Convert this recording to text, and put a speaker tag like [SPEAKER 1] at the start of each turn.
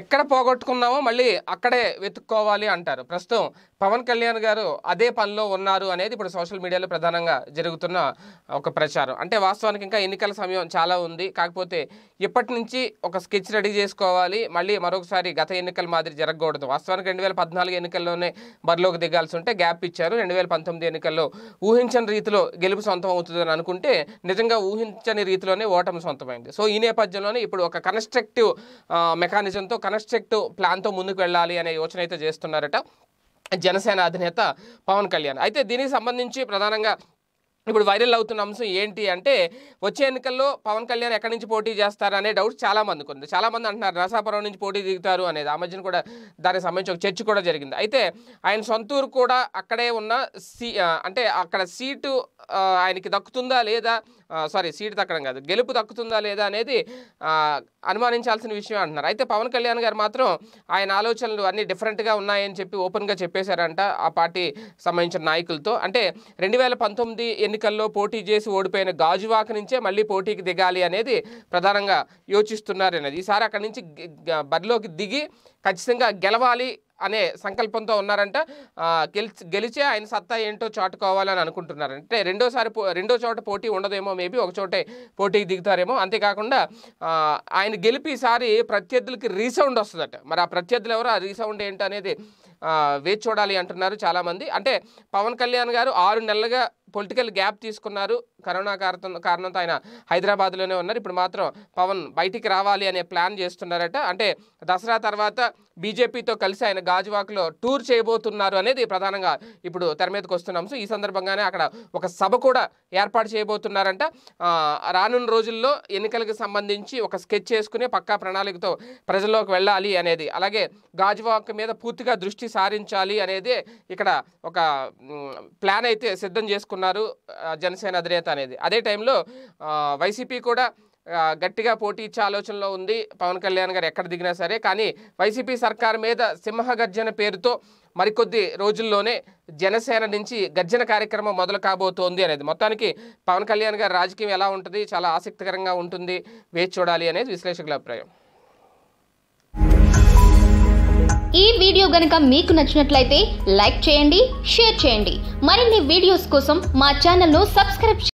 [SPEAKER 1] ఎక్కడ పోగొట్టుకున్నామో మళ్ళీ అక్కడే వెతుక్కోవాలి అంటారు ప్రస్తుతం పవన్ కళ్యాణ్ గారు అదే పనిలో ఉన్నారు అనేది ఇప్పుడు సోషల్ మీడియాలో ప్రధానంగా జరుగుతున్న ఒక ప్రచారం అంటే వాస్తవానికి ఇంకా ఎన్నికల సమయం చాలా ఉంది కాకపోతే ఇప్పటి నుంచి ఒక స్కెచ్ రెడీ చేసుకోవాలి మళ్ళీ మరొకసారి గత ఎన్నికల మాదిరి జరగకూడదు వాస్తవానికి రెండు వేల పద్నాలుగు ఎన్నికల్లోనే బరిలోకి దిగాల్సి ఉంటే గ్యాప్ ఇచ్చారు రెండు వేల పంతొమ్మిది ఎన్నికల్లో ఊహించని రీతిలో గెలుపు సొంతం అవుతుందని అనుకుంటే నిజంగా ఊహించని రీతిలోనే ఓటమి సొంతమైంది సో ఈ నేపథ్యంలోనే ఇప్పుడు ఒక కన్స్ట్రక్టివ్ మెకానిజంతో కన్స్ట్రక్ట్ ప్లాన్తో ముందుకు వెళ్ళాలి అనే యోచన అయితే చేస్తున్నారట జనసేన అధినేత పవన్ కళ్యాణ్ అయితే దీనికి సంబంధించి ప్రధానంగా ఇప్పుడు వైరల్ అవుతున్న అంశం ఏంటి అంటే వచ్చే ఎన్నికల్లో పవన్ కళ్యాణ్ ఎక్కడి నుంచి పోటీ చేస్తారు అనే డౌట్ చాలా మందికి ఉంది చాలా మంది అంటున్నారు నరసాపురం నుంచి పోటీ దిగుతారు అనేది ఆ మధ్యన కూడా దానికి సంబంధించి ఒక చర్చ కూడా జరిగింది అయితే ఆయన సొంతూరు కూడా అక్కడే ఉన్న సీ అంటే అక్కడ సీటు ఆయనకి దక్కుతుందా లేదా సారీ సీటు దక్కడం కాదు గెలుపు దక్కుతుందా లేదా అనేది అనుమానించాల్సిన విషయం అంటున్నారు అయితే పవన్ కళ్యాణ్ గారు మాత్రం ఆయన ఆలోచనలు అన్నీ డిఫరెంట్గా ఉన్నాయని చెప్పి ఓపెన్గా చెప్పేశారంట ఆ పార్టీ సంబంధించిన నాయకులతో అంటే రెండు వేల పంతొమ్మిది ఎన్నికల్లో పోటీ చేసి ఓడిపోయిన గాజువాక నుంచే మళ్ళీ పోటీకి దిగాలి అనేది ప్రధానంగా యోచిస్తున్నారు అనేది ఈసారి అక్కడి నుంచి బరిలోకి దిగి ఖచ్చితంగా గెలవాలి అనే సంకల్పంతో ఉన్నారంట గెలిచి గెలిచే ఆయన సత్తా ఏంటో చాటుకోవాలని అనుకుంటున్నారు అంటే రెండోసారి రెండో చోట పోటీ ఉండదేమో మేబీ ఒక చోటే పోటీకి దిగుతారేమో అంతేకాకుండా ఆయన ఈసారి ప్రత్యర్థులకి రీసౌండ్ వస్తుందట మరి ఆ ప్రత్యర్థులు ఎవరు ఆ రీసౌండ్ ఏంటనేది వేచి చూడాలి అంటున్నారు చాలామంది అంటే పవన్ కళ్యాణ్ గారు ఆరు నెలలుగా పొలిటికల్ గ్యాప్ తీసుకున్నారు కరోనా కారణం కారణంతో ఆయన హైదరాబాద్లోనే ఉన్నారు ఇప్పుడు మాత్రం పవన్ బయటికి రావాలి అనే ప్లాన్ చేస్తున్నారట అంటే దసరా తర్వాత బీజేపీతో కలిసి ఆయన గాజువాక్లో టూర్ చేయబోతున్నారు అనేది ప్రధానంగా ఇప్పుడు తెర మీదకి వస్తున్నాం సో ఈ సందర్భంగానే అక్కడ ఒక సభ కూడా ఏర్పాటు చేయబోతున్నారంట రానున్న రోజుల్లో ఎన్నికలకు సంబంధించి ఒక స్కెచ్ చేసుకునే పక్కా ప్రణాళికతో ప్రజల్లోకి వెళ్ళాలి అనేది అలాగే గాజువాక్ మీద పూర్తిగా దృష్టి సారించాలి అనేది ఇక్కడ ఒక ప్లాన్ అయితే సిద్ధం చేసుకున్నారు జనసేన అధినేత అనేది అదే టైంలో వైసీపీ కూడా గట్టిగా పోటీ ఇచ్చే ఆలోచనలో ఉంది పవన్ కళ్యాణ్ గారు ఎక్కడ దిగినా సరే కానీ వైసీపీ సర్కార్ మీద సింహగర్జన పేరుతో మరికొద్ది రోజుల్లోనే జనసేన నుంచి గర్జన కార్యక్రమం మొదలు కాబోతోంది అనేది మొత్తానికి పవన్ కళ్యాణ్ గారి రాజకీయం ఎలా ఉంటుంది చాలా ఆసక్తికరంగా ఉంటుంది వేచి చూడాలి అనేది విశ్లేషకుల అభిప్రాయం ఈ వీడియో గనక మీకు నచ్చినట్లయితే లైక్ చేయండి షేర్ చేయండి మరిన్ని వీడియోస్ కోసం మా ఛానల్ను సబ్స్క్రైబ్